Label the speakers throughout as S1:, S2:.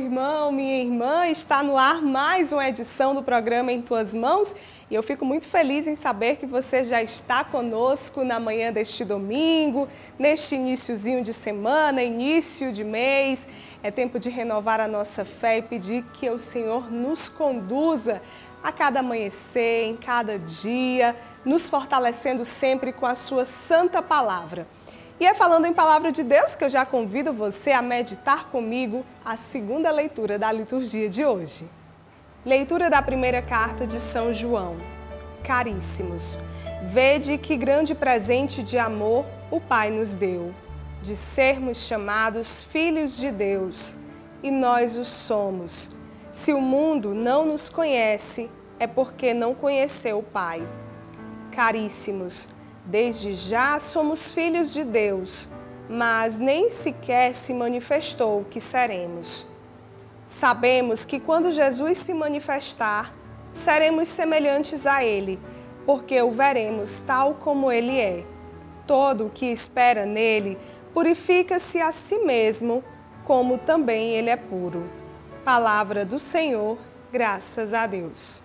S1: irmão, minha irmã, está no ar mais uma edição do programa Em Tuas Mãos e eu fico muito feliz em saber que você já está conosco na manhã deste domingo, neste iníciozinho de semana, início de mês. É tempo de renovar a nossa fé e pedir que o Senhor nos conduza a cada amanhecer, em cada dia, nos fortalecendo sempre com a sua santa palavra. E é falando em Palavra de Deus que eu já convido você a meditar comigo a segunda leitura da liturgia de hoje. Leitura da primeira carta de São João. Caríssimos, vede que grande presente de amor o Pai nos deu, de sermos chamados filhos de Deus, e nós o somos. Se o mundo não nos conhece, é porque não conheceu o Pai. Caríssimos, Desde já somos filhos de Deus, mas nem sequer se manifestou o que seremos. Sabemos que quando Jesus se manifestar, seremos semelhantes a Ele, porque o veremos tal como Ele é. Todo o que espera nele purifica-se a si mesmo, como também Ele é puro. Palavra do Senhor, graças a Deus.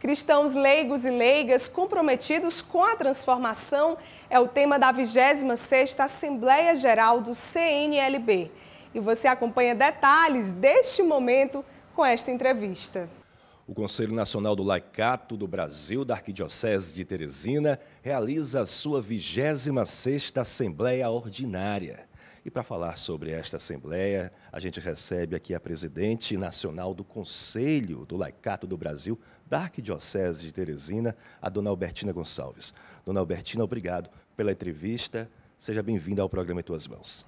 S1: Cristãos leigos e leigas comprometidos com a transformação é o tema da 26ª Assembleia Geral do CNLB. E você acompanha detalhes deste momento com esta entrevista.
S2: O Conselho Nacional do Laicato do Brasil, da Arquidiocese de Teresina, realiza a sua 26ª Assembleia Ordinária. E para falar sobre esta Assembleia, a gente recebe aqui a presidente nacional do Conselho do Laicato do Brasil, da Arquidiocese de Teresina, a dona Albertina Gonçalves. Dona Albertina, obrigado pela entrevista. Seja bem-vinda ao programa Em Tuas Mãos.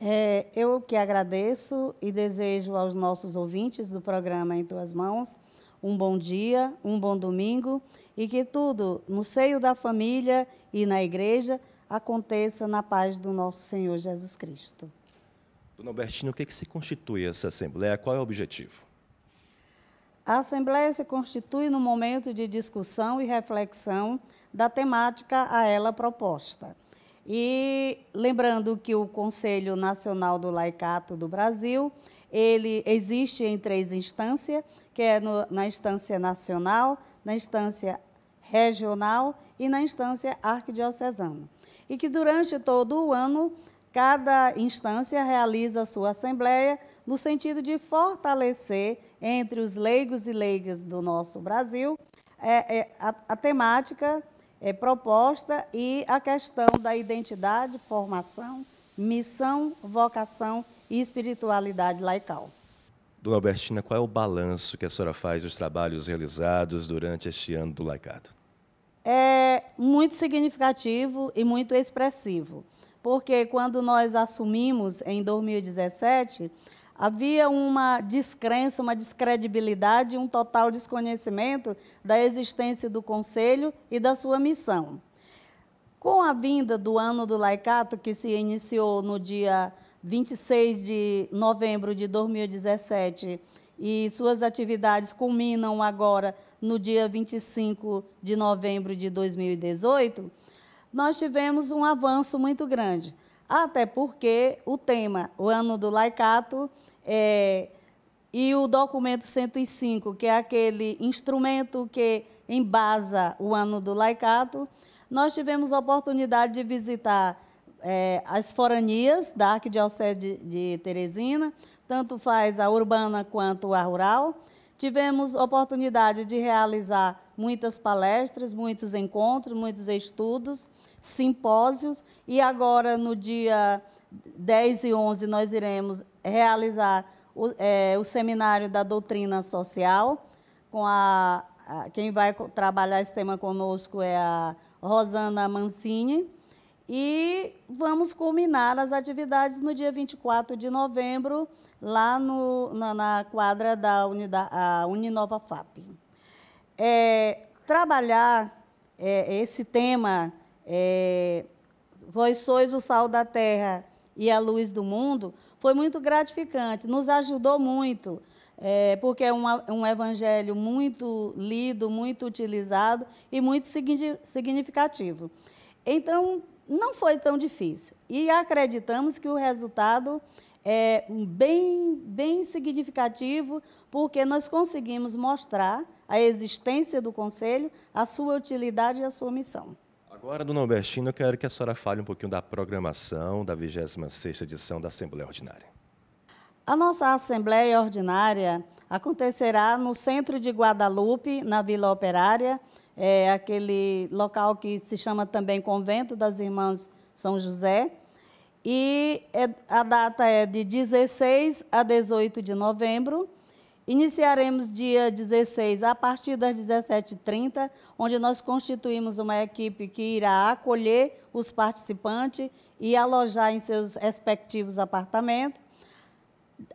S3: É, eu que agradeço e desejo aos nossos ouvintes do programa Em Tuas Mãos um bom dia, um bom domingo e que tudo, no seio da família e na igreja, aconteça na paz do nosso Senhor Jesus Cristo.
S2: Dona Albertina, o que, é que se constitui essa Assembleia? Qual é o objetivo?
S3: A Assembleia se constitui no momento de discussão e reflexão da temática a ela proposta. E lembrando que o Conselho Nacional do Laicato do Brasil, ele existe em três instâncias, que é no, na instância nacional, na instância regional e na instância arquidiocesana e que durante todo o ano cada instância realiza sua assembleia no sentido de fortalecer entre os leigos e leigas do nosso Brasil é, é, a, a, temática é, proposta e a questão da identidade, formação, missão, vocação e espiritualidade laical.
S2: Dona Albertina, qual é o balanço que a senhora faz dos trabalhos realizados durante este ano do laicado?
S3: é muito significativo e muito expressivo, porque quando nós assumimos em 2017, havia uma descrença, uma descredibilidade, um total desconhecimento da existência do Conselho e da sua missão. Com a vinda do ano do laicato, que se iniciou no dia 26 de novembro de 2017 e suas atividades culminam agora no dia 25 de novembro de 2018, nós tivemos um avanço muito grande. Até porque o tema, o ano do laicato, é, e o documento 105, que é aquele instrumento que embasa o ano do laicato, nós tivemos a oportunidade de visitar é, as foranias da Arquidiocese de, de Teresina, tanto faz a urbana quanto a rural. Tivemos oportunidade de realizar muitas palestras, muitos encontros, muitos estudos, simpósios. E agora, no dia 10 e 11, nós iremos realizar o, é, o seminário da doutrina social. Com a, a, quem vai trabalhar esse tema conosco é a Rosana Mancini e vamos culminar as atividades no dia 24 de novembro, lá no, na, na, quadra da Uninova FAP. É, trabalhar é, esse tema, é, Vós sois o sal da terra e a luz do mundo, foi muito gratificante, nos ajudou muito, é, porque é um um evangelho muito lido, muito utilizado e muito significativo. Então, não foi tão difícil. E acreditamos que o resultado é bem, bem significativo, porque nós conseguimos mostrar a existência do Conselho, a sua utilidade e a sua missão.
S2: Agora, dona Albertina, eu quero que a senhora fale um pouquinho da programação da 26ª edição da Assembleia Ordinária.
S3: A nossa Assembleia Ordinária acontecerá no centro de Guadalupe, na Vila Operária, é, aquele local que se chama também Convento das Irmãs São José. E é, a data é de 16 a 18 de novembro. Iniciaremos dia 16, a partir das 17h30, onde nós constituímos uma equipe que irá acolher os participantes e alojar em seus respectivos apartamentos.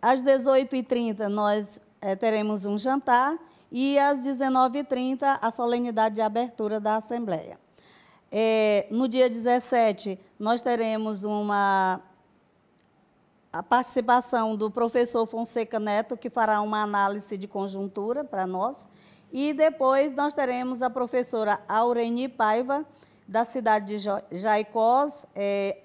S3: Às 18h30, nós é, teremos um jantar e às 19h30, a solenidade de abertura da Assembleia. É, no dia 17, nós teremos uma a participação do professor Fonseca Neto, que fará uma análise de conjuntura para nós. E depois nós teremos a professora Aureni Paiva, da cidade de Jaicós, é,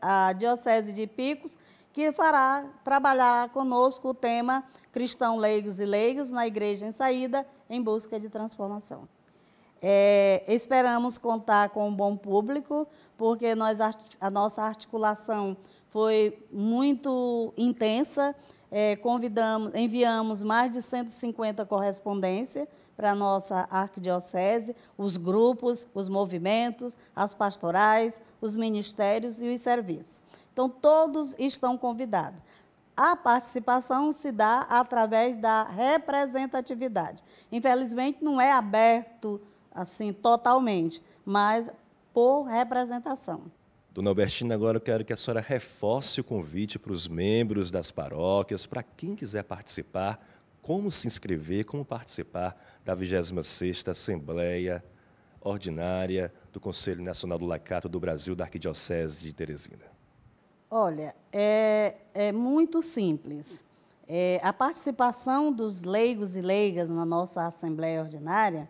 S3: a Diocese de Picos, que fará, trabalhará conosco o tema Cristão Leigos e Leigos na Igreja em Saída, em busca de transformação. É, esperamos contar com um bom público, porque nós, a nossa articulação foi muito intensa. É, convidamos, enviamos mais de 150 correspondências para a nossa arquidiocese, os grupos, os movimentos, as pastorais, os ministérios e os serviços. Então, todos estão convidados. A participação se dá através da representatividade. Infelizmente, não é aberto assim totalmente, mas por representação.
S2: Dona Albertina, agora eu quero que a senhora reforce o convite para os membros das paróquias, para quem quiser participar, como se inscrever, como participar da 26ª Assembleia Ordinária do Conselho Nacional do Lacato do Brasil da Arquidiocese de Teresina.
S3: Olha, é, é muito simples. É, a participação dos leigos e leigas na nossa Assembleia Ordinária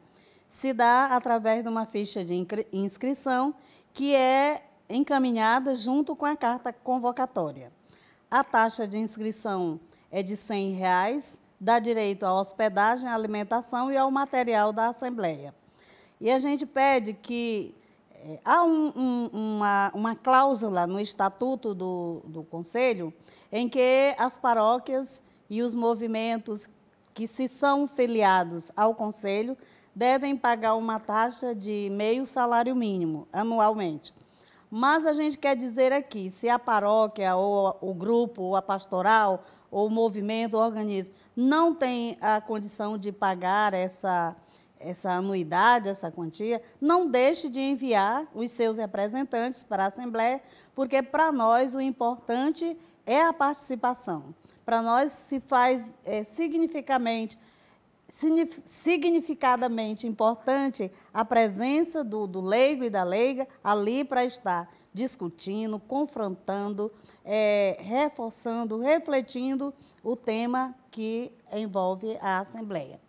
S3: se dá através de uma ficha de inscrição que é encaminhada junto com a carta convocatória. A taxa de inscrição é de R$ reais, dá direito à hospedagem, à alimentação e ao material da Assembleia. E a gente pede que é, há um, um, uma, uma cláusula no estatuto do, do conselho em que as paróquias e os movimentos que se são filiados ao conselho devem pagar uma taxa de meio salário mínimo anualmente. Mas a gente quer dizer aqui, se a paróquia ou o grupo ou a pastoral ou o movimento, o organismo não tem a condição de pagar essa essa anuidade, essa quantia, não deixe de enviar os seus representantes para a Assembleia, porque para nós o importante é a participação. Para nós se faz é, significamente significadamente importante a presença do, do, leigo e da leiga ali para estar discutindo, confrontando, é, reforçando, refletindo o tema que envolve a Assembleia.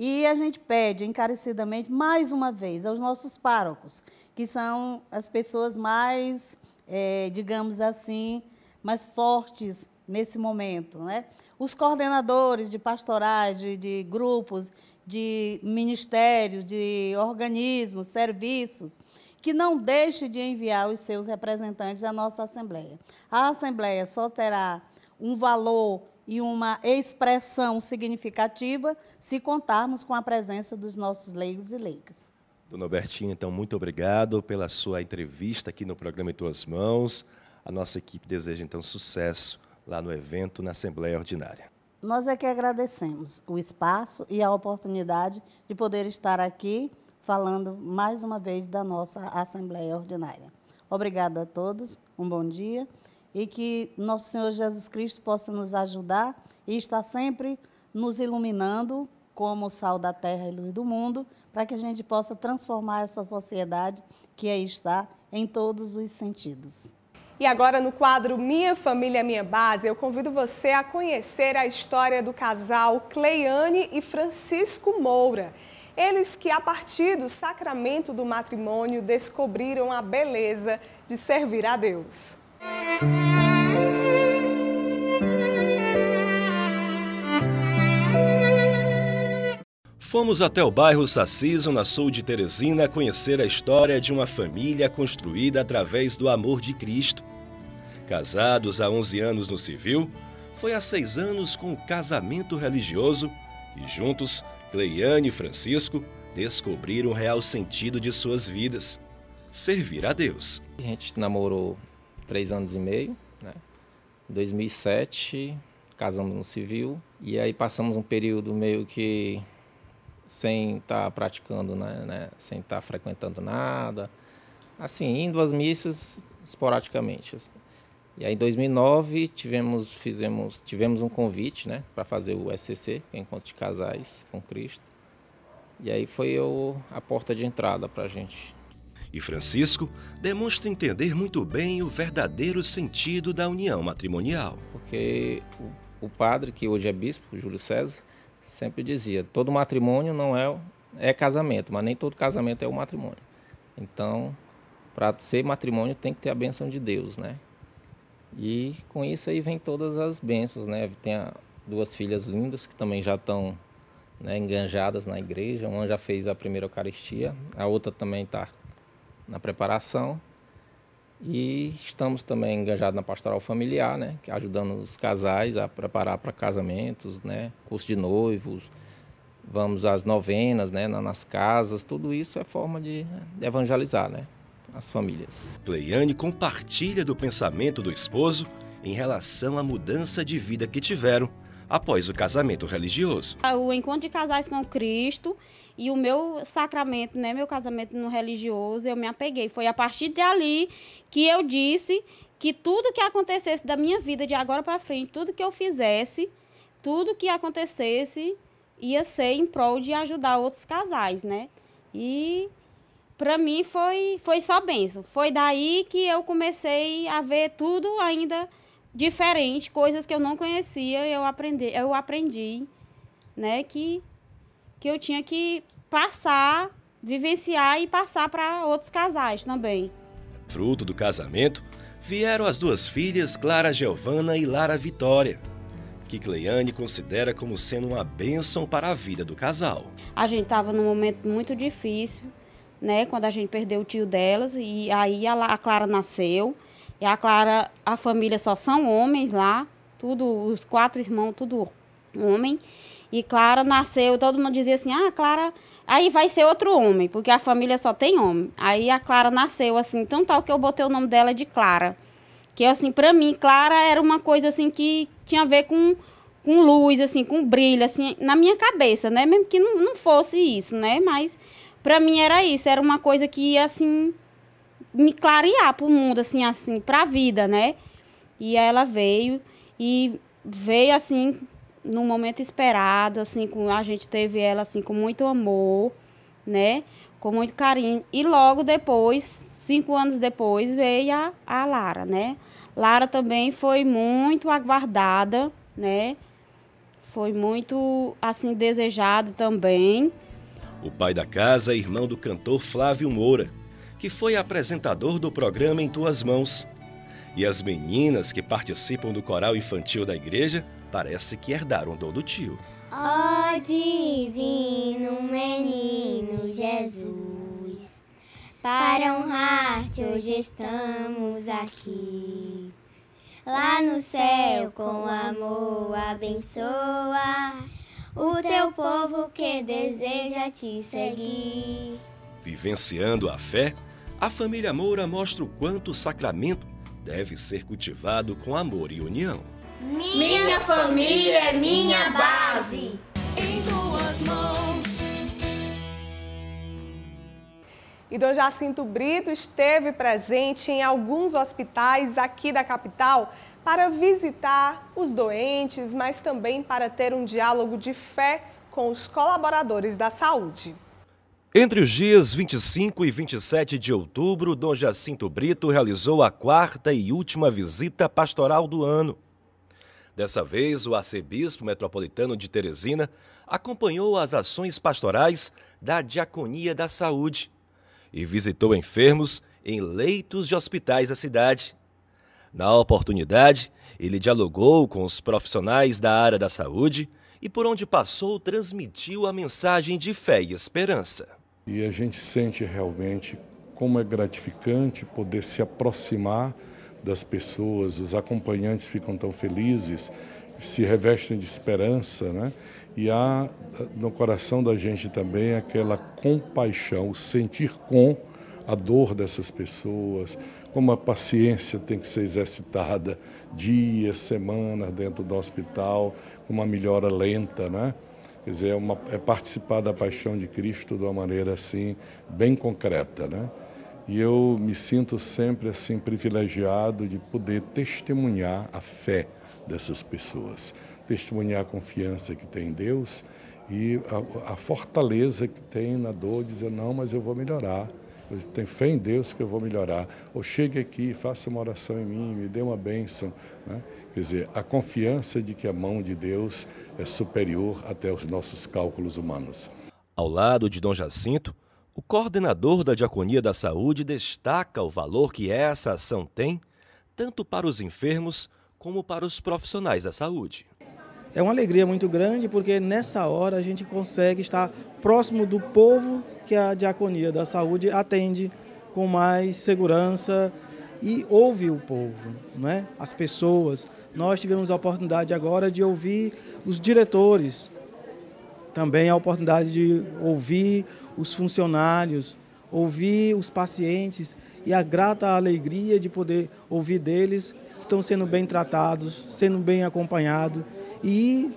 S3: E a gente pede encarecidamente, mais uma vez, aos nossos párocos, que são as pessoas mais, é, digamos assim, mais fortes nesse momento. Né? Os coordenadores de pastorais, de, de grupos, de ministérios, de organismos, serviços, que não deixe de enviar os seus representantes à nossa Assembleia. A Assembleia só terá um valor e uma expressão significativa se contarmos com a presença dos nossos leigos e leigas.
S2: Dona Albertinha, então, muito obrigado pela sua entrevista aqui no programa Em Tuas Mãos. A nossa equipe deseja, então, sucesso lá no evento, na Assembleia Ordinária.
S3: Nós é que agradecemos o espaço e a oportunidade de poder estar aqui falando mais uma vez da nossa Assembleia Ordinária. Obrigado a todos, um bom dia e que nosso Senhor Jesus Cristo possa nos ajudar e estar sempre nos iluminando como sal da terra e luz do mundo, para que a gente possa transformar essa sociedade que aí está em todos os sentidos. E agora no quadro Minha Família Minha Base, eu convido
S1: você a conhecer a história do casal Cleiane e Francisco Moura. Eles que, a partir do sacramento do matrimônio, descobriram a beleza de servir a Deus. Fomos
S2: até o bairro Saciso na sul de Teresina, conhecer a história de uma família construída através do amor de Cristo. Casados há 11 anos no civil, foi há seis anos com o casamento religioso e juntos, Cleiane e Francisco descobriram o real sentido de suas vidas: servir a
S4: Deus. A gente namorou três anos e meio. Né? Em 2007, casamos no civil. E aí passamos um período meio que sem estar tá praticando, né? né? Sem estar tá frequentando nada. Assim, indo às missas esporadicamente. Assim. E aí em 2009 tivemos, fizemos, tivemos um convite né, para fazer o SCC, é Encontro de Casais com Cristo. E aí foi a porta de entrada para a gente
S2: e Francisco
S4: demonstra entender muito bem o verdadeiro sentido da união matrimonial. Porque o, padre, que hoje é bispo, Júlio César, sempre dizia: todo matrimônio não é, é casamento, mas nem todo casamento é o matrimônio. Então, para ser matrimônio tem que ter a bênção de Deus, né? E com isso aí vem todas as bênçãos, né? Tem a, duas filhas lindas que também já estão né, enganjadas na igreja. Uma já fez a primeira Eucaristia, a outra também está na preparação. E estamos também engajados na pastoral familiar, né? ajudando os casais a preparar para casamentos, né? Curso de noivos, vamos às novenas, né? Nas casas, tudo isso é forma né, de evangelizar, né? As famílias. Cleiane compartilha do pensamento do esposo em relação à mudança
S2: de vida que tiveram após o casamento religioso.
S5: Ah, o encontro de casais com Cristo e o meu sacramento, né, meu casamento no religioso, eu me apeguei. Foi a partir de ali que eu disse que tudo que acontecesse da minha vida de agora para frente, tudo que eu fizesse, tudo que acontecesse ia ser em prol de ajudar outros casais, né? E para mim foi foi só benção. Foi daí que eu comecei a ver tudo ainda diferente, coisas que eu não conhecia, eu aprendi, eu aprendi, né, que que eu tinha que passar, vivenciar e passar para outros casais também.
S2: Fruto do casamento, vieram as duas filhas Clara Giovana e Lara Vitória, que Cleiane considera como sendo uma bênção para a vida do casal.
S5: A gente estava num momento muito difícil, né, quando a gente perdeu o tio delas e aí a, a Clara nasceu. E a Clara, a família só são homens lá, tudo, os quatro irmãos, tudo homem. E Clara nasceu, todo mundo dizia assim: ah, Clara, aí vai ser outro homem, porque a família só tem homem. Aí a Clara nasceu assim, então tal que eu botei o nome dela de Clara. Que assim, para mim, Clara era uma coisa assim que tinha a ver com, com luz, assim, com brilho, assim, na minha cabeça, né? Mesmo que não, não fosse isso, né? Mas para mim era isso, era uma coisa que assim me clarear para o mundo, assim, assim, para a vida, né? E ela veio e veio assim no momento esperado, assim, com a gente teve ela assim com muito amor, né? Com muito carinho. E logo depois, cinco anos depois, veio a, a Lara, né? Lara também foi muito aguardada, né? Foi muito assim desejada também.
S2: O pai da casa irmão do cantor Flávio Moura, que foi apresentador do programa Em Tuas Mãos. E as meninas que participam do coral infantil da igreja parece que herdaram o dom do tio. Ó oh, divino
S6: menino Jesus, para honrar-te hoje estamos aqui. Lá no céu com amor abençoa o teu povo que deseja te seguir.
S2: Vivenciando a fé, a família Moura mostra o quanto o sacramento deve ser cultivado com amor e união.
S7: Minha
S1: família é minha base.
S8: Em tuas mãos.
S1: E Dom Jacinto Brito esteve presente em alguns hospitais aqui da capital para visitar os doentes, mas também para ter um diálogo de fé com os colaboradores da saúde.
S2: Entre os dias 25 e 27 de outubro, Dom Jacinto Brito realizou a quarta e última visita pastoral do ano. Dessa vez, o arcebispo metropolitano de Teresina acompanhou as ações pastorais da Diaconia da Saúde e visitou enfermos em leitos de hospitais da cidade. Na oportunidade, ele dialogou com os profissionais da área da saúde e, por onde passou, transmitiu a mensagem de fé e esperança e a gente
S7: sente realmente como é gratificante poder se aproximar das pessoas, os acompanhantes ficam tão felizes, se revestem de esperança, né? E há no coração da gente também aquela compaixão, o sentir com a dor dessas pessoas, como a paciência tem que ser exercitada dias, semanas dentro do hospital, com uma melhora lenta, né? Quer dizer, é, uma, é participar da paixão de Cristo de uma maneira assim, bem concreta, né? E eu me sinto sempre assim privilegiado de poder testemunhar a fé dessas pessoas, testemunhar a confiança que tem em Deus e a, a, fortaleza que tem na dor, dizer, não, mas eu vou melhorar. Eu tenho fé em Deus que eu vou melhorar. Ou chegue aqui, faça uma oração em mim, me dê uma bênção. Né? Quer dizer, a confiança
S2: de que a mão de Deus é superior até os nossos cálculos humanos. Ao lado de Dom Jacinto, o coordenador da Diaconia da Saúde destaca o valor que essa ação tem, tanto para os enfermos como para os profissionais da
S9: saúde. É uma alegria muito grande porque nessa hora a gente consegue estar próximo do povo que a Diaconia da Saúde atende com mais segurança e ouve o povo, né? as pessoas nós tivemos a oportunidade agora de ouvir os diretores, também a oportunidade de ouvir os funcionários, ouvir os pacientes e a grata alegria de poder ouvir deles que estão sendo bem tratados, sendo bem acompanhados e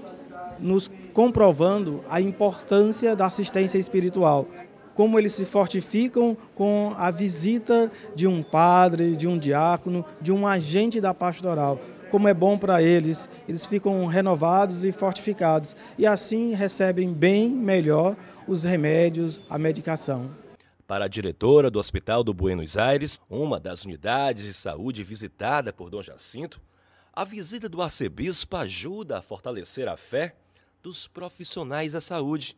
S9: nos comprovando a importância da assistência espiritual. Como eles se fortificam com a visita de um padre, de um diácono, de um agente da pastoral como é bom para eles. Eles ficam renovados e fortificados e assim recebem bem melhor os remédios, a medicação.
S2: Para a diretora do Hospital do Buenos Aires, uma das unidades de saúde visitada por Dom Jacinto, a visita do arcebispo ajuda a fortalecer a fé dos profissionais da saúde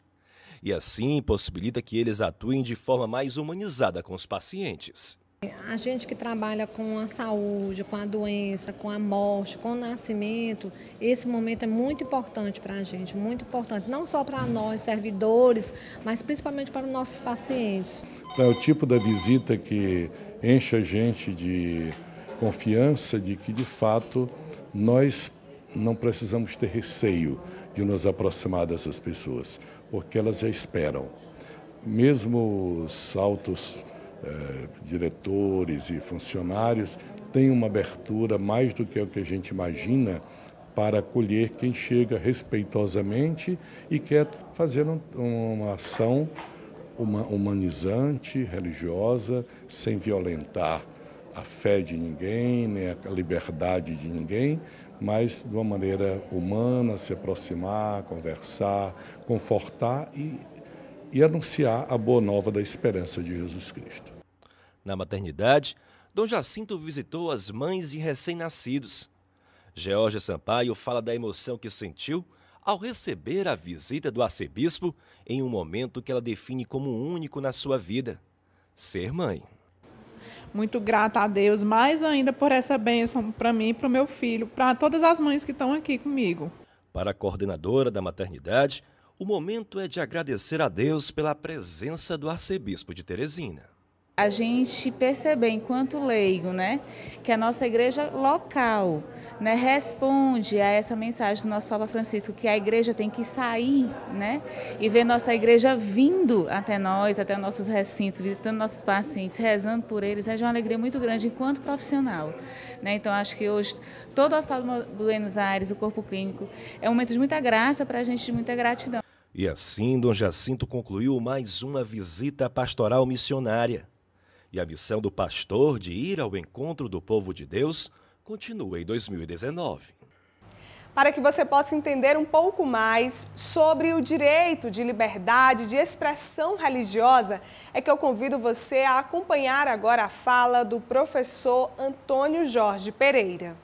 S2: e assim possibilita que eles atuem de forma mais humanizada com os pacientes.
S3: A gente que trabalha com a saúde, com a doença, com a morte, com o nascimento, esse momento é muito importante para a gente, muito importante, não só para nós, servidores, mas principalmente para os nossos pacientes.
S7: É o tipo da visita que enche a gente de confiança de que, de fato, nós não precisamos ter receio de nos aproximar dessas pessoas, porque elas já esperam. Mesmo os altos eh, diretores e funcionários, tem uma abertura mais do que é o que a gente imagina para acolher quem chega respeitosamente e quer fazer uma ação humanizante, religiosa, sem violentar a fé de ninguém, nem a liberdade de ninguém, mas de uma maneira humana, se aproximar, conversar, confortar e, e anunciar a boa nova da esperança de Jesus Cristo. Na maternidade,
S2: Dom Jacinto visitou as mães de recém-nascidos. George Sampaio fala da emoção que sentiu ao receber a visita do arcebispo em um momento que ela define como único na sua vida: ser mãe.
S8: Muito grata a Deus, mais ainda por essa bênção para mim, e para o meu filho, para todas as mães que estão aqui comigo.
S2: Para a coordenadora da maternidade, o momento é de agradecer a Deus pela presença do arcebispo de Teresina
S5: a gente perceber enquanto leigo, né, que a nossa igreja local, né, responde a essa mensagem do nosso Papa Francisco que a igreja tem que sair, né, e ver nossa igreja vindo até nós, até nossos recintos, visitando nossos pacientes, rezando por eles, é de uma alegria muito grande enquanto profissional, né? Então acho que hoje todo o Hospital de Buenos Aires, o corpo clínico, é um momento de muita graça para a gente, de muita gratidão.
S2: E assim, Dom Jacinto concluiu mais uma visita pastoral missionária e a missão do pastor de ir ao encontro do povo de Deus continua em 2019.
S1: Para que você possa entender um pouco mais sobre o direito de liberdade de expressão religiosa, é que eu convido você a acompanhar agora a fala do professor Antônio Jorge Pereira.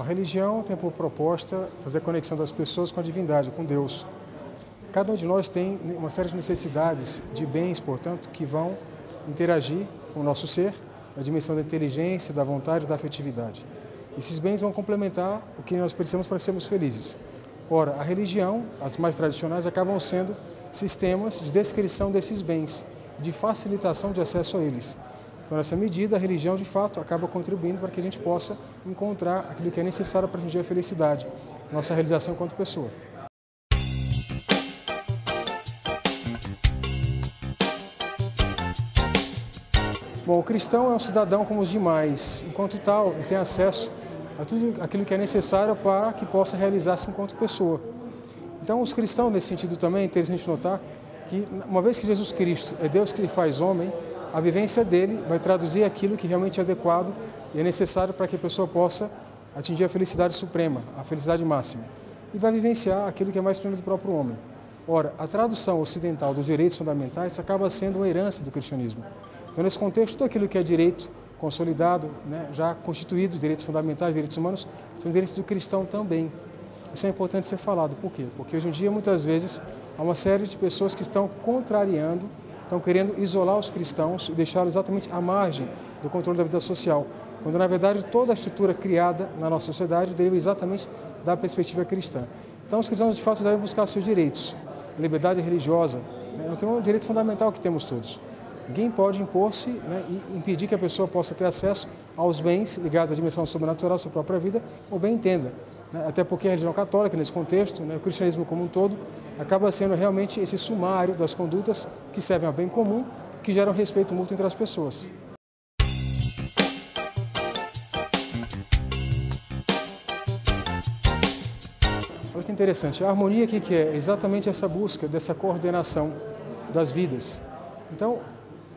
S10: A religião tem por proposta fazer a conexão das pessoas com a divindade, com Deus. Cada um de nós tem uma série de necessidades, de bens, portanto, que vão interagir com o nosso ser, a dimensão da inteligência, da vontade, da afetividade. Esses bens vão complementar o que nós precisamos para sermos felizes. Ora, a religião, as mais tradicionais, acabam sendo sistemas de descrição desses bens, de facilitação de acesso a eles. Então, nessa medida, a religião, de fato, acaba contribuindo para que a gente possa encontrar aquilo que é necessário para atingir a felicidade, nossa realização enquanto pessoa. Bom, o cristão é um cidadão como os demais. Enquanto tal, ele tem acesso a tudo aquilo que é necessário para que possa realizar-se enquanto pessoa. Então, os cristãos, nesse sentido também, é interessante notar que, uma vez que Jesus Cristo é Deus que faz homem, a vivência dele vai traduzir aquilo que realmente é adequado e é necessário para que a pessoa possa atingir a felicidade suprema, a felicidade máxima. E vai vivenciar aquilo que é mais pleno do próprio homem. Ora, a tradução ocidental dos direitos fundamentais acaba sendo uma herança do cristianismo. Então, nesse contexto, tudo aquilo que é direito consolidado, né, já constituído, direitos fundamentais, direitos humanos, são direitos do cristão também. Isso é importante ser falado. Por quê? Porque hoje em dia, muitas vezes, há uma série de pessoas que estão contrariando estão querendo isolar os cristãos e deixá-los exatamente à margem do controle da vida social, quando na verdade toda a estrutura criada na nossa sociedade deriva exatamente da perspectiva cristã. Então os cristãos de fato devem buscar seus direitos, liberdade religiosa, é um direito fundamental que temos todos. Ninguém pode impor-se né, e impedir que a pessoa possa ter acesso aos bens ligados à dimensão sobrenatural, à sua própria vida, ou bem entenda. Né? Até porque a religião católica, nesse contexto, né, o cristianismo como um todo, acaba sendo realmente esse sumário das condutas que servem ao bem comum, que geram respeito mútuo entre as pessoas. Olha que interessante, a harmonia aqui que é exatamente essa busca dessa coordenação das vidas. Então,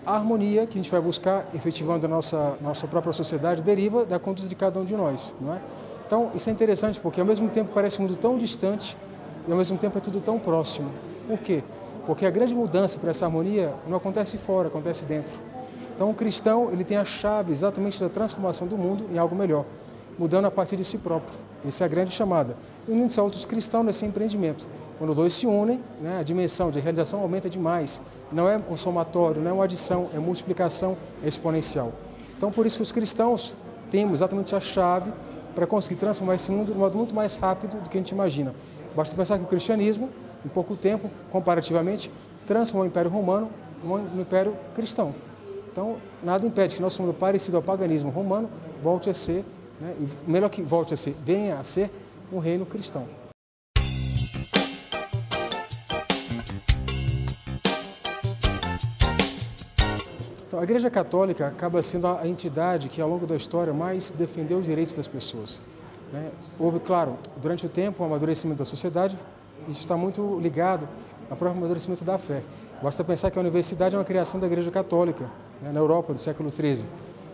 S10: a harmonia que a gente vai buscar efetivando a nossa, nossa própria sociedade deriva da conduta de cada um de nós. Não é? Então, isso é interessante porque, ao mesmo tempo, parece um mundo tão distante, e ao mesmo tempo é tudo tão próximo. Por quê? Porque a grande mudança para essa harmonia não acontece fora, acontece dentro. Então o cristão ele tem a chave exatamente da transformação do mundo em algo melhor, mudando a partir de si próprio. Essa é a grande chamada. E muitos outros cristãos nesse empreendimento. Quando dois se unem, né, a dimensão de realização aumenta demais. Não é um somatório, não é uma adição, é multiplicação é exponencial. Então por isso que os cristãos temos exatamente a chave para conseguir transformar esse mundo de um modo muito mais rápido do que a gente imagina. Basta pensar que o cristianismo, em pouco tempo, comparativamente, transformou o Império Romano no Império Cristão. Então, nada impede que nosso mundo parecido ao paganismo romano volte a ser, né, melhor que volte a ser, venha a ser um reino cristão. Então, a Igreja Católica acaba sendo a entidade que, ao longo da história, mais defendeu os direitos das pessoas. Né? Houve, claro, durante o tempo, o amadurecimento da sociedade, isso está muito ligado ao próprio amadurecimento da fé. Basta pensar que a universidade é uma criação da Igreja Católica, né? na Europa, do século XIII.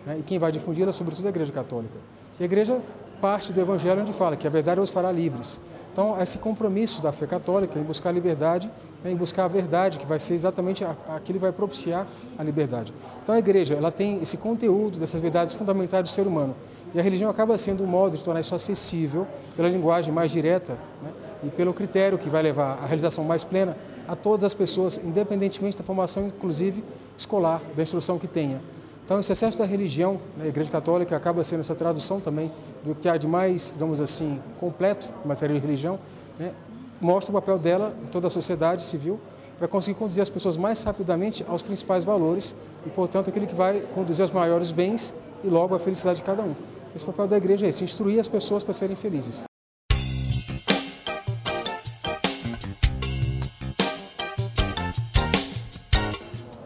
S10: Né? E quem vai difundir é sobretudo a Igreja Católica. E a Igreja parte do Evangelho onde fala que a verdade os fará livres. Então, esse compromisso da fé católica em buscar a liberdade né, em buscar a verdade, que vai ser exatamente aquilo que vai propiciar a liberdade. Então a igreja ela tem esse conteúdo dessas verdades fundamentais do ser humano. E a religião acaba sendo um modo de tornar isso acessível pela linguagem mais direta né, e pelo critério que vai levar à realização mais plena a todas as pessoas, independentemente da formação, inclusive escolar, da instrução que tenha. Então, esse acesso da religião, né, a Igreja Católica acaba sendo essa tradução também do que há de mais, digamos assim, completo em matéria de religião, né, mostra o papel dela em toda a sociedade civil para conseguir conduzir as pessoas mais rapidamente aos principais valores e, portanto, aquele que vai conduzir aos maiores bens e logo a felicidade de cada um. Esse papel da igreja é esse, instruir as pessoas para serem felizes.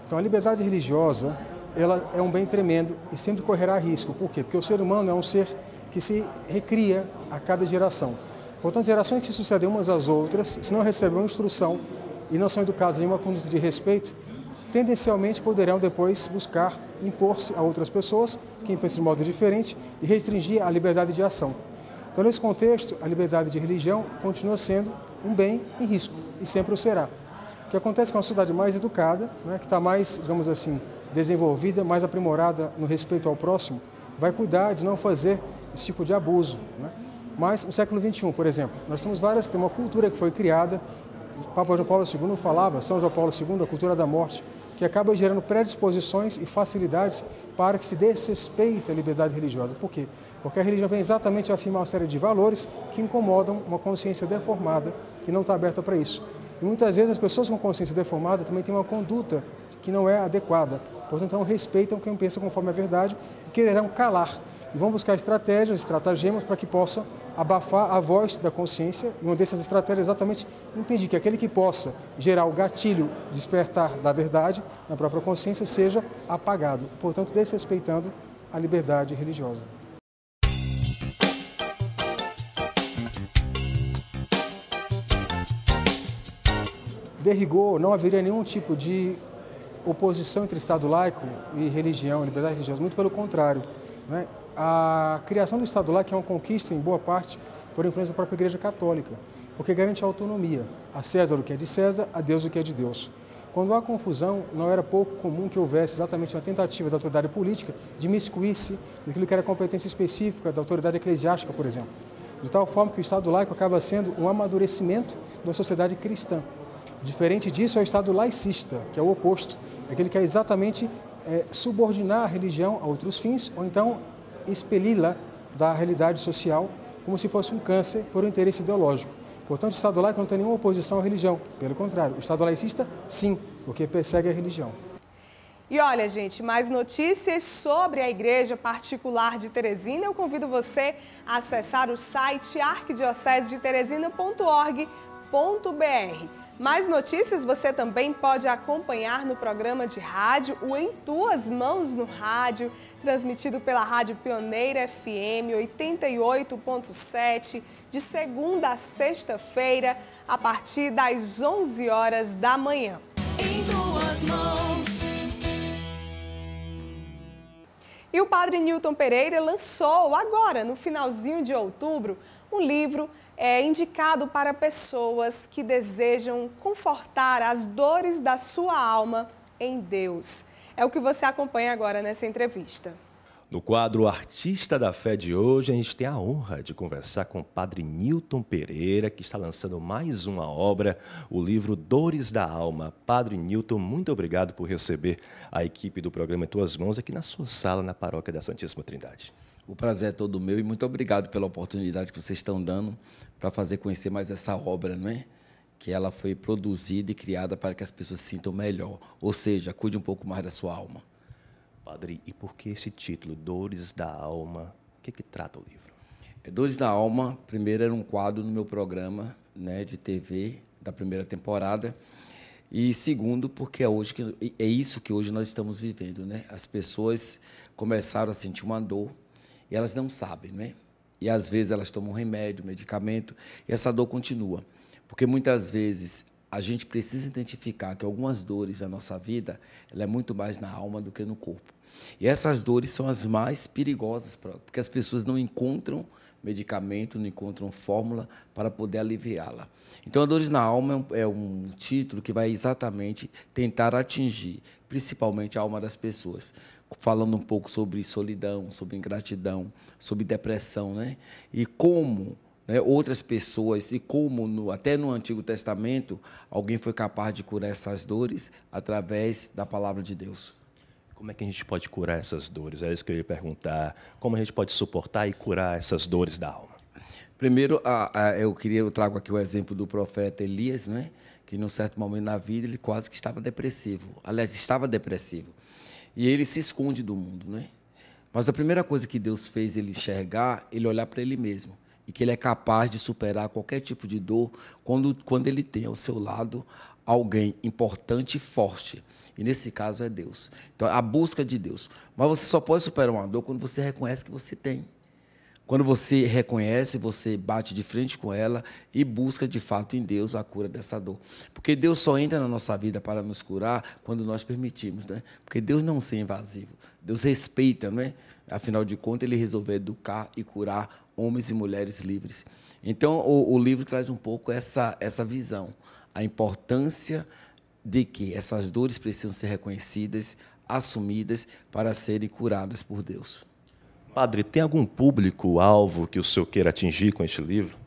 S10: Então, a liberdade religiosa ela é um bem tremendo e sempre correrá risco. Por quê? Porque o ser humano é um ser que se recria a cada geração. Portanto, gerações que se sucedem umas às outras, se não receberam instrução e não são educadas em uma conduta de respeito, tendencialmente poderão depois buscar impor-se a outras pessoas, quem pensa de modo diferente, e restringir a liberdade de ação. Então, nesse contexto, a liberdade de religião continua sendo um bem em risco, e sempre o será. O que acontece com a uma sociedade mais educada, né, que está mais, digamos assim, desenvolvida, mais aprimorada no respeito ao próximo, vai cuidar de não fazer esse tipo de abuso. Né? Mas no século XXI, por exemplo, nós temos várias, tem uma cultura que foi criada, o Papa João Paulo II falava, São João Paulo II, a cultura da morte, que acaba gerando predisposições e facilidades para que se desrespeite a liberdade religiosa. Por quê? Porque a religião vem exatamente afirmar uma série de valores que incomodam uma consciência deformada que não está aberta para isso. E muitas vezes as pessoas com consciência deformada também têm uma conduta que não é adequada, portanto não respeitam quem pensa conforme a verdade e quererão calar e vão buscar estratégias, estratagemas para que possa abafar a voz da consciência. E uma dessas estratégias é exatamente impedir que aquele que possa gerar o gatilho, despertar da verdade na própria consciência, seja apagado, portanto, desrespeitando a liberdade religiosa. De rigor, não haveria nenhum tipo de oposição entre Estado laico e religião, liberdade religiosa, muito pelo contrário. Né? a criação do Estado lá, que é uma conquista, em boa parte, por influência da própria Igreja Católica, porque garante a autonomia. A César o que é de César, a Deus o que é de Deus. Quando há confusão, não era pouco comum que houvesse exatamente uma tentativa da autoridade política de miscuir-se naquilo que era competência específica da autoridade eclesiástica, por exemplo. De tal forma que o Estado laico acaba sendo um amadurecimento de uma sociedade cristã. Diferente disso é o Estado laicista, que é o oposto, aquele que é exatamente é, subordinar a religião a outros fins, ou então expeli-la da realidade social como se fosse um câncer por um interesse ideológico. Portanto, o Estado laico não tem nenhuma oposição à religião. Pelo contrário, o Estado laicista, sim, porque persegue a religião.
S1: E olha, gente, mais notícias sobre a Igreja Particular de Teresina, eu convido você a acessar o site arquidiocesedeteresina.org.br. Mais notícias você também pode acompanhar no programa de rádio, o Em Tuas Mãos no Rádio, transmitido pela Rádio Pioneira FM 88.7, de segunda a sexta-feira, a partir das 11 horas da manhã. E o padre Newton Pereira lançou agora, no finalzinho de outubro, um livro é, indicado para pessoas que desejam confortar as dores da sua alma em Deus. É o que você acompanha agora nessa entrevista.
S2: No quadro Artista da Fé de hoje, a gente tem a honra de conversar com o padre Newton Pereira, que está lançando mais uma obra, o livro Dores da Alma. Padre Newton, muito obrigado por receber a equipe do programa em Tuas Mãos aqui na sua sala, na paróquia da Santíssima Trindade. O prazer é todo meu e muito obrigado pela oportunidade
S11: que vocês estão dando para fazer conhecer mais essa obra, não é? que ela foi produzida e criada para que as pessoas se sintam melhor. Ou seja, cuide um pouco mais da sua alma. Padre, e por que esse título, Dores da Alma? O que, é que trata o livro? É, Dores da Alma, primeiro era um quadro no meu programa né, de TV da primeira temporada. E segundo, porque é, hoje que, é isso que hoje nós estamos vivendo, né? As pessoas começaram a sentir uma dor e elas não sabem, né? E às vezes elas tomam remédio, medicamento, e essa dor continua. Porque muitas vezes a gente precisa identificar que algumas dores da nossa vida ela é muito mais na alma do que no corpo. E essas dores são as mais perigosas, porque as pessoas não encontram medicamento, não encontram fórmula para poder aliviá-la. Então, a dores na alma é, é um título que vai exatamente tentar atingir, principalmente a alma das pessoas, falando um pouco sobre solidão, sobre ingratidão, sobre depressão, né? E como né, outras pessoas, e como no, até no Antigo Testamento alguém foi capaz de curar essas dores através da palavra de Deus.
S2: Como é que a gente pode curar essas dores? É isso que eu ia perguntar. Como a gente pode suportar e curar essas dores da alma? Primeiro, a, a, eu queria eu trago aqui o exemplo do profeta Elias, né, que num certo
S11: momento na vida ele quase que estava depressivo. Aliás, estava depressivo. E ele se esconde do mundo, né? Mas a primeira coisa que Deus fez ele enxergar, ele olhar para ele mesmo e que ele é capaz de superar qualquer tipo de dor quando, quando ele tem ao seu lado alguém importante e forte. E nesse caso é Deus. Então, a busca de Deus. Mas você só pode superar uma dor quando você reconhece que você tem. Quando você reconhece, você bate de frente com ela e busca de fato em Deus a cura dessa dor. Porque Deus só entra na nossa vida para nos curar quando nós permitimos, né? Porque Deus não é invasivo. Deus respeita, né? Afinal de contas, ele resolveu educar e curar homens e mulheres livres. Então, o, o livro traz um pouco essa, essa visão, a importância de que essas dores precisam ser reconhecidas, assumidas, para serem curadas por Deus.
S2: Padre, tem algum público-alvo que o senhor queira atingir com este livro?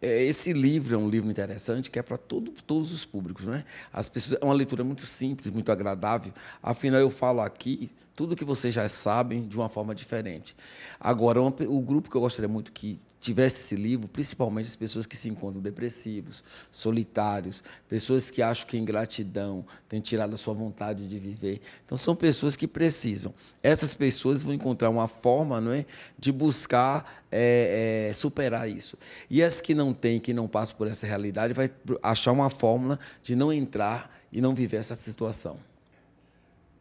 S11: É, esse livro é um livro interessante que é para todo, todos os públicos, né? é? As pessoas, é uma leitura muito simples, muito agradável. Afinal, eu falo aqui tudo que vocês já sabem de uma forma diferente. Agora, uma, o grupo que eu gostaria muito que tivesse esse livro, principalmente as pessoas que se encontram depressivos, solitários, pessoas que acham que a ingratidão tem tirado a sua vontade de viver. Então são pessoas que precisam. Essas pessoas vão encontrar uma forma, não é, de buscar é, é, superar isso. E as que não têm, que não passam por essa realidade, vai achar uma fórmula de não entrar e não viver essa situação.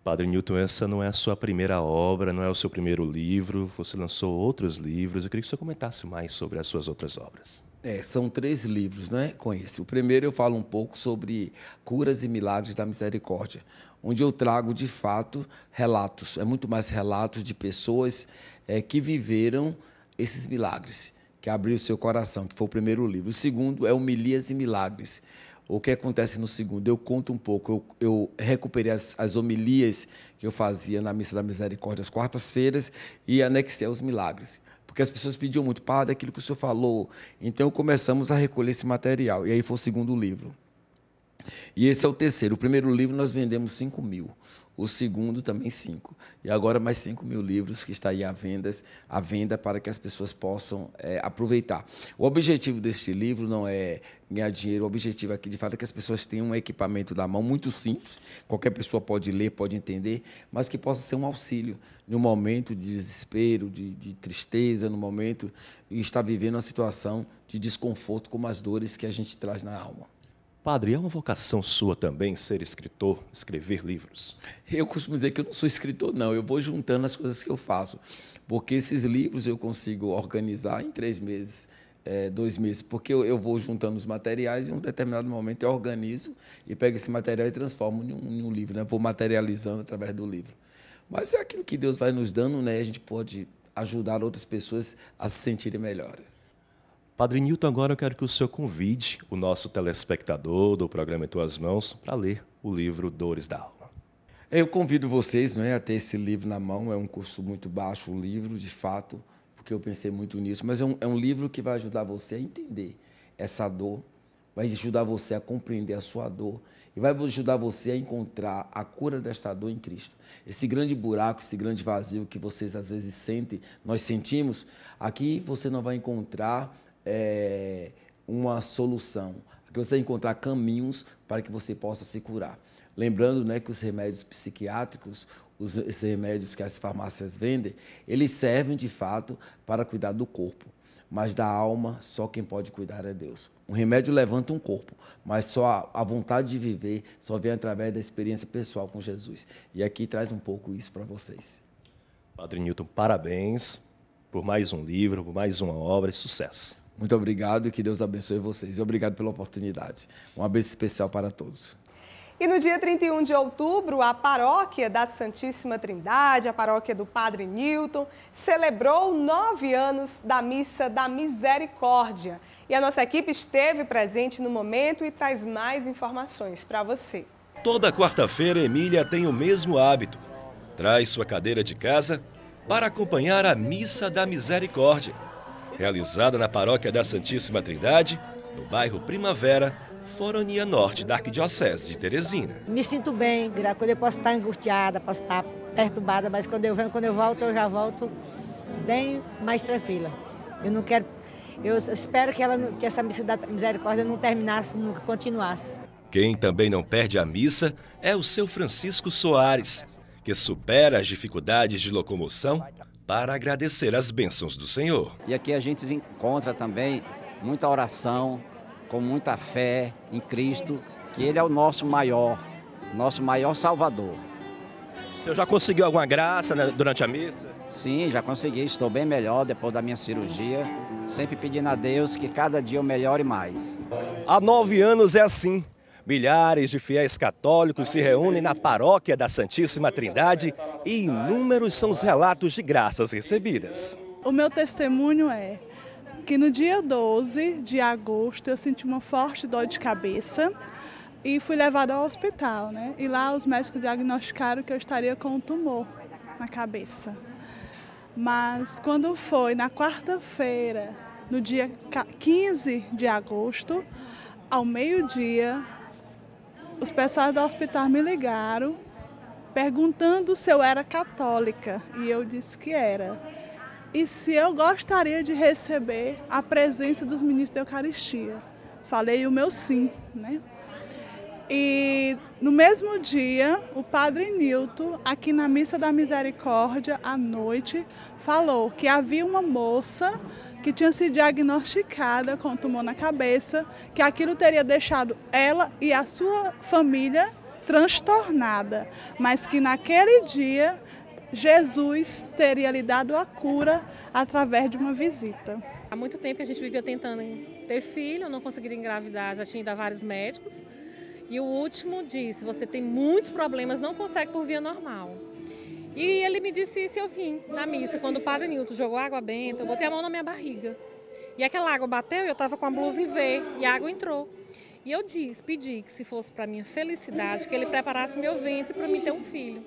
S2: Padre Newton, essa não é a sua primeira obra, não é o seu primeiro livro, você lançou outros livros. Eu queria que você comentasse mais sobre as suas outras obras.
S11: É, são três livros, é? com esse. O primeiro eu falo um pouco sobre curas e milagres da misericórdia, onde eu trago de fato relatos, é muito mais relatos de pessoas é, que viveram esses milagres, que abriu seu coração, que foi o primeiro livro. O segundo é Homilias e Milagres, o que acontece no segundo, eu conto um pouco. Eu, eu recuperei as, as, homilias que eu fazia na Missa da Misericórdia às quartas-feiras e anexei os milagres. Porque as pessoas pediam muito, padre, aquilo que o senhor falou. Então começamos a recolher esse material. E aí foi o segundo livro. E esse é o terceiro. O primeiro livro nós vendemos 5 mil o segundo também cinco. E agora mais cinco mil livros que está aí à, à venda para que as pessoas possam é, aproveitar. O objetivo deste livro não é ganhar dinheiro, o objetivo aqui de fato é que as pessoas tenham um equipamento na mão muito simples, qualquer pessoa pode ler, pode entender, mas que possa ser um auxílio no momento de desespero, de, de tristeza, no momento e estar vivendo uma situação de desconforto como as dores que a gente traz na alma.
S2: Padre, é uma vocação sua também ser escritor, escrever livros?
S11: Eu costumo dizer que eu não sou escritor, não. Eu vou juntando as coisas que eu faço. Porque esses livros eu consigo organizar em três meses, é, dois meses. Porque eu, eu, vou juntando os materiais e em um determinado momento eu organizo e pego esse material e transformo em um, em um livro. Né? Vou materializando através do livro. Mas é aquilo que Deus vai nos dando, né? a gente pode ajudar outras pessoas a se sentirem melhores.
S2: Padre Newton, agora eu quero que o senhor convide o nosso telespectador do programa Em Tuas Mãos para ler o livro Dores da Alma. Eu convido vocês não é, a ter esse livro na mão,
S11: é um custo muito baixo o livro, de fato, porque eu pensei muito nisso, mas é um, é um livro que vai ajudar você a entender essa dor, vai ajudar você a compreender a sua dor e vai ajudar você a encontrar a cura desta dor em Cristo. Esse grande buraco, esse grande vazio que vocês às vezes sentem, nós sentimos, aqui você não vai encontrar é, uma solução, que você encontrar caminhos para que você possa se curar. Lembrando né, que os remédios psiquiátricos, os, esses remédios que as farmácias vendem, eles servem de fato para cuidar do corpo. Mas da alma, só quem pode cuidar é Deus. Um remédio levanta um corpo, mas só a, a vontade de viver só vem através da experiência pessoal com Jesus. E aqui traz um pouco isso para vocês.
S2: Padre Newton, parabéns por mais um livro, por mais uma obra e sucesso. Muito obrigado e que Deus abençoe vocês. E obrigado pela oportunidade. Um abraço especial para todos.
S1: E no dia 31 de outubro, a paróquia da Santíssima Trindade, a paróquia do Padre Newton, celebrou nove anos da Missa da Misericórdia. E a nossa equipe esteve presente no momento e traz mais informações para você.
S2: Toda quarta-feira, Emília tem o mesmo hábito. Traz sua cadeira de casa para acompanhar a Missa da Misericórdia realizada na paróquia da Santíssima Trindade, no bairro Primavera, Foronia Norte da Arquidiocese de Teresina.
S3: Me sinto bem, quando eu posso estar angustiada, posso estar perturbada, mas quando eu venho, quando eu volto, eu já volto bem mais tranquila. Eu não quero, eu espero que, ela, que essa misericórdia não terminasse, nunca continuasse.
S2: Quem também não perde a missa é o seu Francisco Soares, que supera as dificuldades de locomoção para agradecer as bênçãos do Senhor. E aqui a gente encontra também muita oração, com muita fé em Cristo, que Ele é o nosso maior, nosso maior Salvador. O senhor já conseguiu alguma graça né, durante a missa? Sim, já consegui, estou bem melhor depois da minha cirurgia, sempre pedindo a Deus que cada dia eu melhore mais. Há nove anos é assim. Milhares de fiéis católicos se reúnem na paróquia da Santíssima Trindade e inúmeros são os relatos de graças recebidas.
S8: O meu testemunho é que no dia 12 de agosto eu senti uma forte dor de cabeça e fui levada ao hospital, né? E lá os médicos diagnosticaram que eu estaria com um tumor na cabeça. Mas quando foi na quarta-feira, no dia 15 de agosto, ao meio-dia, os pessoais do hospital me ligaram perguntando se eu era católica e eu disse que era. E se eu gostaria de receber a presença dos ministros da Eucaristia. Falei o meu sim, né? E no mesmo dia, o padre Nilton, aqui na Missa da Misericórdia, à noite, falou que havia uma moça que tinha se diagnosticada com um tumor na cabeça, que aquilo teria deixado ela e a sua família transtornada, mas que naquele dia Jesus teria lhe dado a cura através de uma visita.
S3: Há muito tempo que a gente vivia
S1: tentando ter filho, não conseguia engravidar, já tinha ido a vários médicos. E o último disse: você tem muitos problemas, não consegue por via normal. E ele me disse se eu vim na missa, quando o padre Nilton jogou água benta, eu botei a mão na minha barriga. E aquela água bateu e eu estava com a blusa em V, e a água entrou. E eu disse, pedi que se fosse para minha felicidade, que ele preparasse meu ventre para me ter um filho.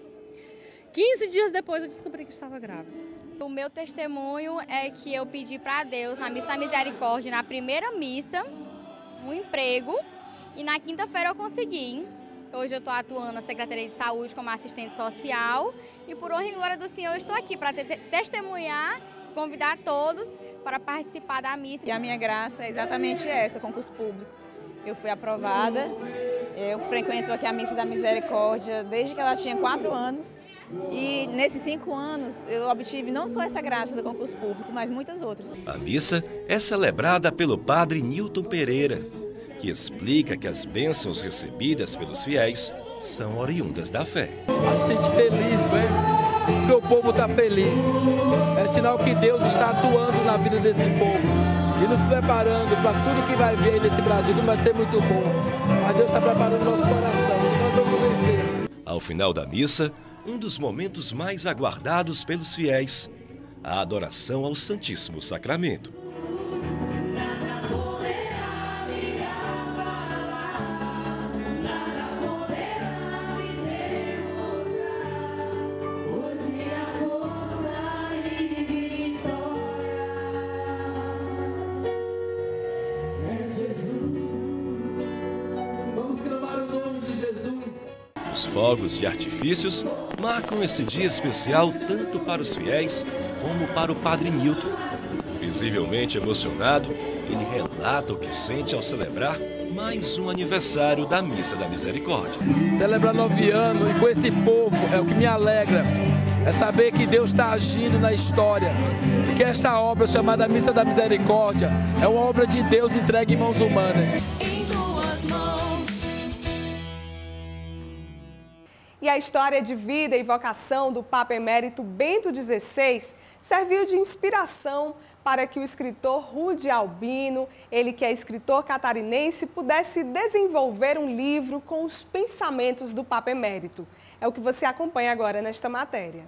S3: 15 dias depois eu descobri que estava grávida. O meu testemunho é que eu pedi para Deus na missa da misericórdia, na primeira missa, um emprego e na quinta-feira eu consegui. Hoje eu estou atuando na Secretaria de Saúde como assistente social e por honra e glória do Senhor, eu estou aqui para te testemunhar, convidar todos para participar da missa. E a minha
S5: graça é exatamente essa, concurso público. Eu fui aprovada, eu frequento aqui a Missa da Misericórdia desde que ela tinha quatro anos. E nesses cinco anos eu obtive não só essa graça do concurso público, mas muitas outras.
S2: A missa é celebrada pelo padre Newton Pereira, que explica que as bênçãos recebidas pelos fiéis são oriundas da fé.
S9: A gente feliz, né?
S2: Que o povo
S11: está feliz. É sinal que Deus está atuando na vida desse povo e nos preparando para tudo que vai vir aí nesse Brasil. Não vai ser muito bom, mas Deus está preparando nosso coração.
S2: Nós vamos vencer. Ao final da missa, um dos momentos mais aguardados pelos fiéis, a adoração ao Santíssimo Sacramento. fogos de artifícios marcam esse dia especial tanto para os fiéis como para o Padre Newton. Visivelmente emocionado, ele relata o que sente ao celebrar mais um aniversário da Missa da Misericórdia. Celebrar nove anos e com esse povo é o que me alegra. É saber que
S11: Deus está agindo na história. Que esta obra chamada Missa da Misericórdia é uma obra de Deus entregue em mãos humanas.
S1: história de vida e vocação do Papa Emérito Bento XVI serviu de inspiração para que o escritor Rude Albino, ele que é escritor catarinense, pudesse desenvolver um livro com os pensamentos do Papa Emérito. É o que você acompanha agora nesta matéria.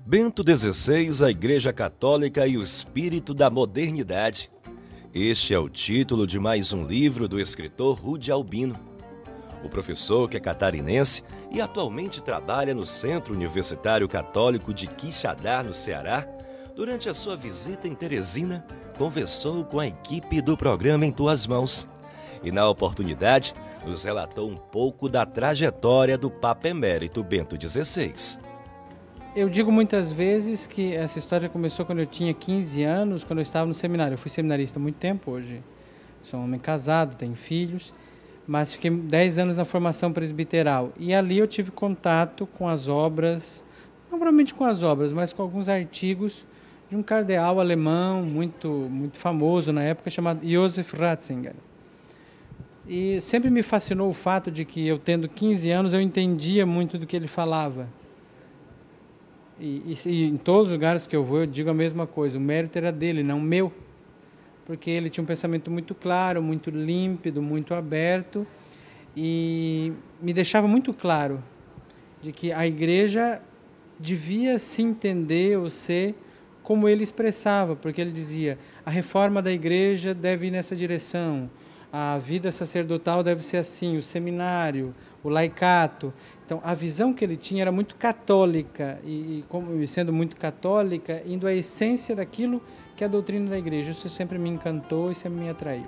S2: Bento XVI, a Igreja Católica e o Espírito da Modernidade. Este é o título de mais um livro do escritor Rude Albino. O professor, que é catarinense, e atualmente trabalha no Centro Universitário Católico de Quixadá, no Ceará. Durante a sua visita em Teresina, conversou com a equipe do programa Em Tuas Mãos e, na oportunidade, nos relatou um pouco da trajetória do Papa Emérito Bento XVI.
S6: Eu digo muitas vezes que essa história começou quando eu tinha 15 anos, quando eu estava no seminário. Eu fui seminarista há muito tempo hoje. Sou um homem casado, tenho filhos mas fiquei 10 anos na formação presbiteral. E ali eu tive contato com as obras, não provavelmente com as obras, mas com alguns artigos de um cardeal alemão muito, muito famoso na época, chamado Josef Ratzinger. E sempre me fascinou o fato de que eu, tendo 15 anos, eu entendia muito do que ele falava. E, e, e em todos os lugares que eu vou, eu digo a mesma coisa: o mérito era dele, não meu porque ele tinha um pensamento muito claro, muito límpido, muito aberto e me deixava muito claro de que a igreja devia se entender ou ser como ele expressava, porque ele dizia: a reforma da igreja deve ir nessa direção, a vida sacerdotal deve ser assim, o seminário, o laicato. Então, a visão que ele tinha era muito católica e, e como, sendo muito católica, indo à essência daquilo que a doutrina da igreja. Isso sempre me encantou e sempre me atraiu.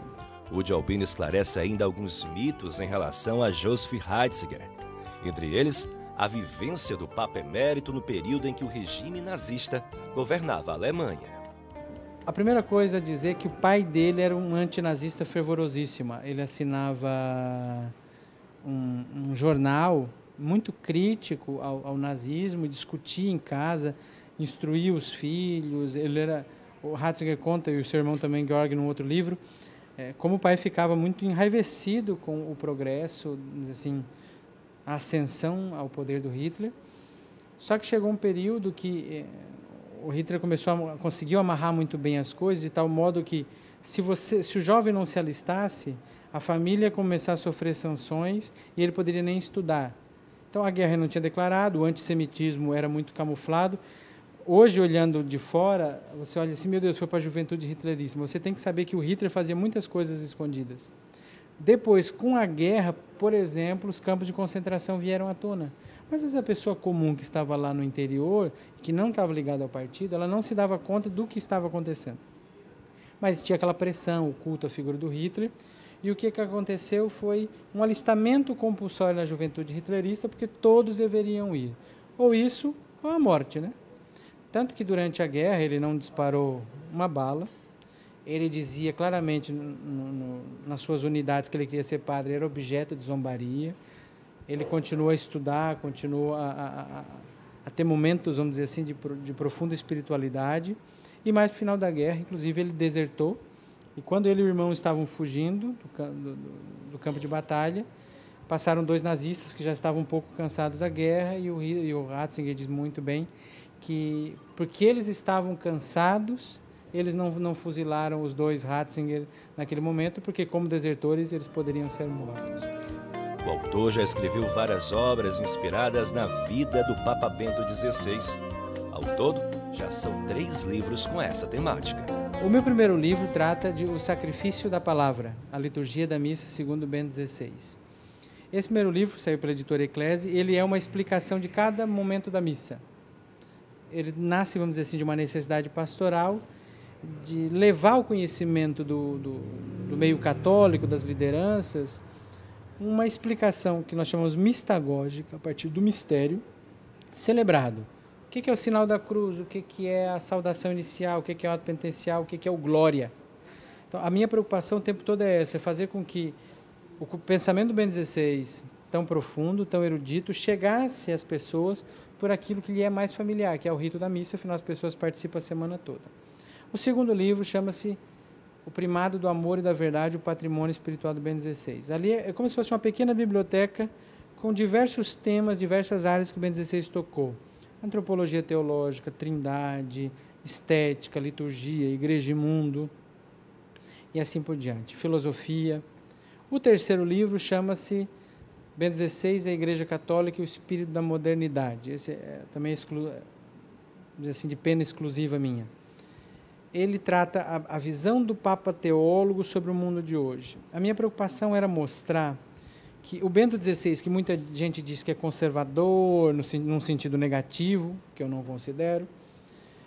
S2: O Albino esclarece ainda alguns mitos em relação a Joseph Ratzinger. Entre eles, a vivência do Papa Emérito no período em que o regime nazista governava a Alemanha.
S6: A primeira coisa a dizer é que o pai dele era um antinazista fervorosíssimo. Ele assinava um, um jornal muito crítico ao, ao nazismo, discutia em casa, instruía os filhos. Ele era o Ratzinger conta, e o seu irmão também, Georg, num outro livro, é, como o pai ficava muito enraivecido com o progresso, assim, a ascensão ao poder do Hitler. Só que chegou um período que é, o Hitler começou a, conseguiu amarrar muito bem as coisas, de tal modo que se, você, se o jovem não se alistasse, a família ia começar a sofrer sanções e ele poderia nem estudar. Então a guerra não tinha declarado, o antissemitismo era muito camuflado, hoje olhando de fora, você olha assim, meu Deus, foi para a juventude hitlerista. Você tem que saber que o Hitler fazia muitas coisas escondidas. Depois, com a guerra, por exemplo, os campos de concentração vieram à tona. Mas essa pessoa comum que estava lá no interior, que não estava ligada ao partido, ela não se dava conta do que estava acontecendo. Mas tinha aquela pressão, o culto à figura do Hitler. E o que, que aconteceu foi um alistamento compulsório na juventude hitlerista, porque todos deveriam ir. Ou isso, ou a morte, né? Tanto que durante a guerra ele não disparou uma bala. Ele dizia claramente no, no, nas suas unidades que ele queria ser padre, era objeto de zombaria. Ele continuou a estudar, continuou a, a, a, a ter momentos, vamos dizer assim, de, de profunda espiritualidade. E mais para o final da guerra, inclusive, ele desertou. E quando ele e o irmão estavam fugindo do, do, do campo de batalha, passaram dois nazistas que já estavam um pouco cansados da guerra e o, e o Ratzinger diz muito bem que porque eles estavam cansados, eles não, não fuzilaram os dois Ratzinger naquele momento, porque como desertores eles poderiam ser mortos.
S2: O autor já escreveu várias obras inspiradas na vida do Papa Bento XVI. Ao
S6: todo, já são três livros com essa temática. O meu primeiro livro trata de O Sacrifício da Palavra, a liturgia da missa segundo Bento XVI. Esse primeiro livro, saiu pela editora Eclese, ele é uma explicação de cada momento da missa ele nasce, vamos dizer assim, de uma necessidade pastoral de levar o conhecimento do, do, do meio católico, das lideranças, uma explicação que nós chamamos mistagógica, a partir do mistério celebrado. O que é o sinal da cruz? O que é a saudação inicial? O que é o ato penitencial? O que é o glória? Então, a minha preocupação o tempo todo é essa, é fazer com que o pensamento do Ben 16, tão profundo, tão erudito, chegasse às pessoas por aquilo que lhe é mais familiar, que é o rito da missa, afinal as pessoas participam a semana toda. O segundo livro chama-se O Primado do Amor e da Verdade, o Patrimônio Espiritual do Ben 16. Ali é como se fosse uma pequena biblioteca com diversos temas, diversas áreas que o Ben 16 tocou. Antropologia teológica, trindade, estética, liturgia, igreja e mundo, e assim por diante. Filosofia. O terceiro livro chama-se Bento XVI, é a Igreja Católica e o espírito da modernidade. Esse é também é exclu, assim, de pena exclusiva minha. Ele trata a, a visão do Papa teólogo sobre o mundo de hoje. A minha preocupação era mostrar que o Bento XVI, que muita gente diz que é conservador, no, num sentido negativo, que eu não considero,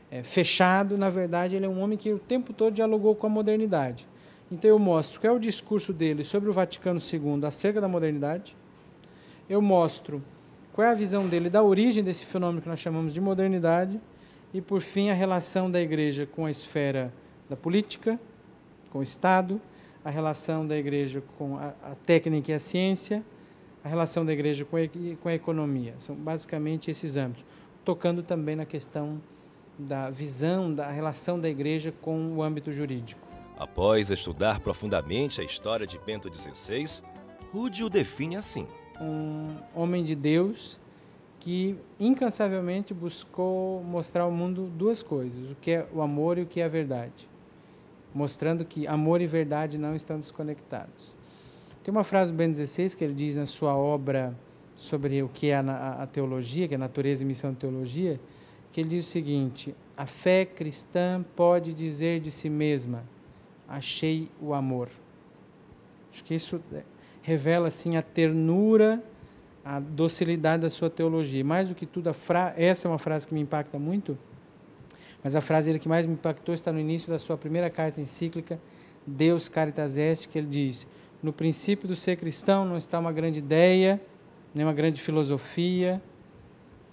S6: é, fechado, na verdade, ele é um homem que o tempo todo dialogou com a modernidade. Então eu mostro qual é o discurso dele sobre o Vaticano II acerca da modernidade, eu mostro qual é a visão dele da origem desse fenômeno que nós chamamos de modernidade e, por fim, a relação da igreja com a esfera da política, com o Estado, a relação da igreja com a, a técnica e a ciência, a relação da igreja com a, com a economia. São basicamente esses âmbitos, tocando também na questão da visão, da relação da igreja com o âmbito jurídico.
S2: Após estudar profundamente a história de Bento XVI, Rúdio define assim
S6: um homem de Deus que incansavelmente buscou mostrar ao mundo duas coisas: o que é o amor e o que é a verdade, mostrando que amor e verdade não estão desconectados. Tem uma frase do Ben 16 que ele diz na sua obra sobre o que é a, a teologia, que é a natureza e missão de teologia, que ele diz o seguinte: a fé cristã pode dizer de si mesma: achei o amor. Acho que isso é revela assim a ternura, a docilidade da sua teologia. E mais do que tudo, fra... essa é uma frase que me impacta muito, mas a frase dele que mais me impactou está no início da sua primeira carta encíclica, Deus Caritas Est, que ele diz: "No princípio do ser cristão não está uma grande ideia, nem uma grande filosofia,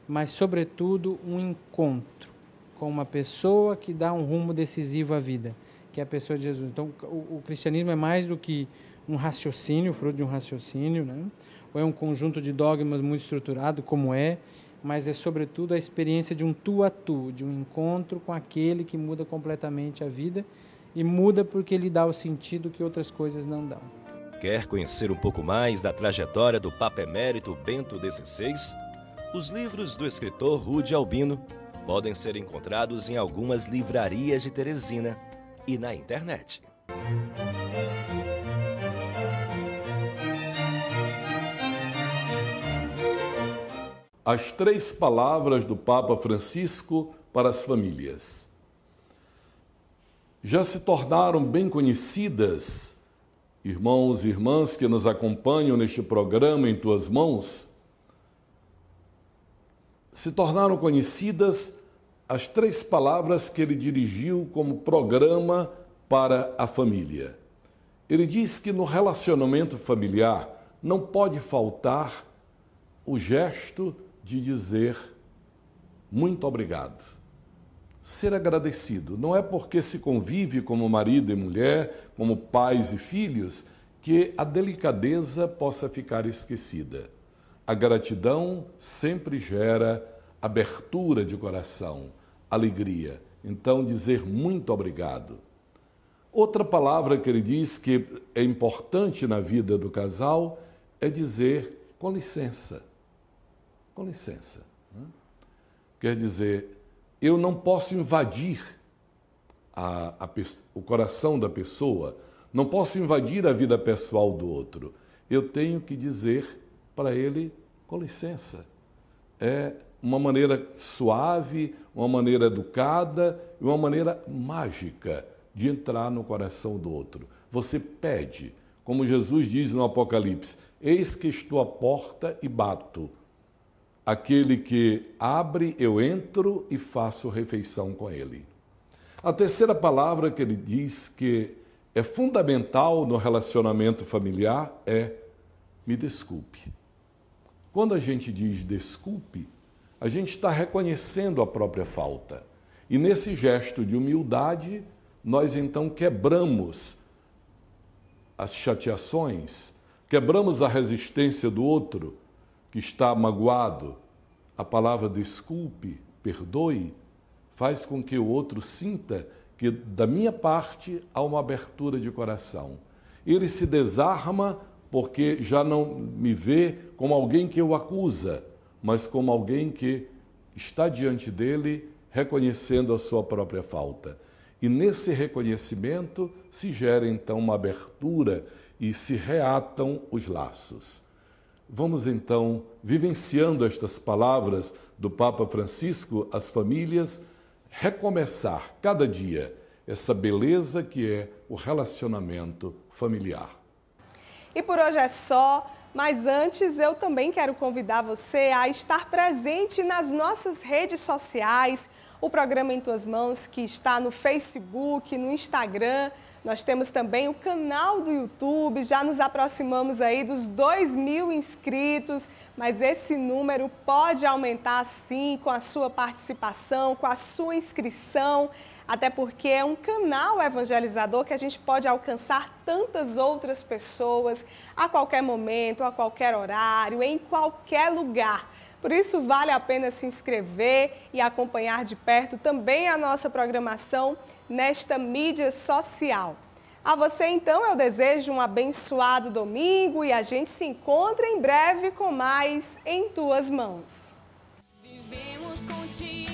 S6: mas sobretudo um encontro com uma pessoa que dá um rumo decisivo à vida, que é a pessoa de Jesus". Então, o, o cristianismo é mais do que um raciocínio, fruto de um raciocínio, né? ou é um conjunto de dogmas muito estruturado, como é, mas é sobretudo a experiência de um tu a tu, de um encontro com aquele que muda completamente a vida e muda porque lhe dá o sentido que outras coisas não dão.
S2: Quer conhecer um pouco mais da trajetória do Papa Emérito Bento XVI? Os livros do escritor Rude Albino podem ser encontrados em algumas livrarias de Teresina e na internet.
S7: as três palavras do Papa Francisco para as famílias. Já se tornaram bem conhecidas, irmãos e irmãs que nos acompanham neste programa em tuas mãos, se tornaram conhecidas as três palavras que ele dirigiu como programa para a família. Ele diz que no relacionamento familiar não pode faltar o gesto de dizer muito obrigado. Ser agradecido. Não é porque se convive como marido e mulher, como pais e filhos, que a delicadeza possa ficar esquecida. A gratidão sempre gera abertura de coração, alegria. Então, dizer muito obrigado. Outra palavra que ele diz que é importante na vida do casal é dizer com licença com licença. Né? Quer dizer, eu não posso invadir a, a, o coração da pessoa, não posso invadir a vida pessoal do outro. Eu tenho que dizer para ele, com licença. É uma maneira suave, uma maneira educada, uma maneira mágica de entrar no coração do outro. Você pede, como Jesus diz no Apocalipse: Eis que estou à porta e bato. Aquele que abre, eu entro e faço refeição com ele. A terceira palavra que ele diz que é fundamental no relacionamento familiar é me desculpe. Quando a gente diz desculpe, a gente está reconhecendo a própria falta. E nesse gesto de humildade, nós então quebramos as chateações, quebramos a resistência do outro que está magoado, a palavra desculpe, perdoe, faz com que o outro sinta que, da minha parte, há uma abertura de coração. Ele se desarma porque já não me vê como alguém que o acusa, mas como alguém que está diante dele reconhecendo a sua própria falta. E nesse reconhecimento se gera então uma abertura e se reatam os laços. Vamos então, vivenciando estas palavras do Papa Francisco às famílias, recomeçar cada dia essa beleza que é o relacionamento familiar.
S1: E por hoje é só. Mas antes, eu também quero convidar você a estar presente nas nossas redes sociais, o programa Em Tuas Mãos, que está no Facebook, no Instagram nós temos também o canal do YouTube, já nos aproximamos aí dos 2 mil inscritos, mas esse número pode aumentar sim com a sua participação, com a sua inscrição, até porque é um canal evangelizador que a gente pode alcançar tantas outras pessoas a qualquer momento, a qualquer horário, em qualquer lugar. Por isso, vale a pena se inscrever e acompanhar de perto também a nossa programação nesta mídia social. A você, então, eu desejo um abençoado domingo e a gente se encontra em breve com mais Em Tuas Mãos. Vivemos
S5: contigo.